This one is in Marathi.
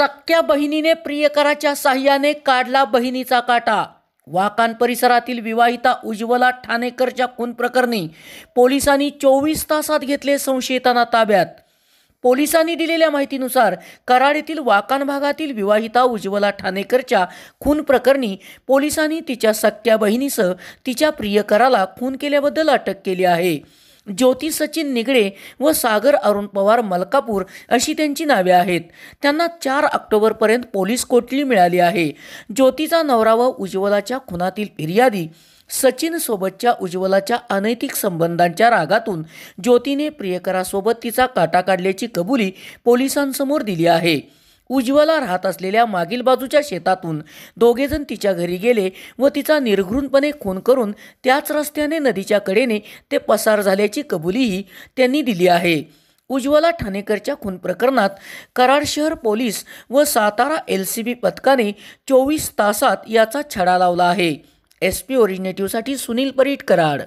सख्या बहिणीने प्रियकराच्या साह्याने काढला बहिणीचा काटा वाकान परिसरातील विवाहिता उज्ज्वला ठाणेकरच्या खून प्रकरणी पोलिसांनी चोवीस तासात घेतले संशयितांना ताब्यात पोलिसांनी दिलेल्या माहितीनुसार कराड येथील वाकान भागातील विवाहिता उज्ज्वला ठाणेकरच्या खून प्रकरणी पोलिसांनी तिच्या सख्या बहिणीसह तिच्या प्रियकराला खून केल्याबद्दल अटक केली आहे ज्योती सचिन निगडे व सागर अरुण पवार मलकापूर अशी त्यांची नावे आहेत त्यांना चार ऑक्टोबरपर्यंत पोलीस कोटली मिळाली आहे ज्योतीचा नवरा व उज्ज्वलाच्या खुनातील फिर्यादी सचिनसोबतच्या उज्ज्वलाच्या अनैतिक संबंधांच्या रागातून ज्योतीने प्रियकरासोबत तिचा काटा काढल्याची कबुली पोलिसांसमोर दिली आहे उज्ज्वला राहत असलेल्या मागील बाजूच्या शेतातून दोघेजण तिच्या घरी गेले व तिचा निर्घृणपणे खून करून त्याच रस्त्याने नदीच्या कडेने ते पसार झाल्याची कबुलीही त्यांनी दिली आहे उज्ज्वला ठाणेकरच्या खून प्रकरणात कराड शहर पोलीस व सातारा एल सी बी पथकाने चोवीस तासात याचा छडा लावला आहे एस पी ओरिजिनेटिव्हसाठी सुनील परीट कराड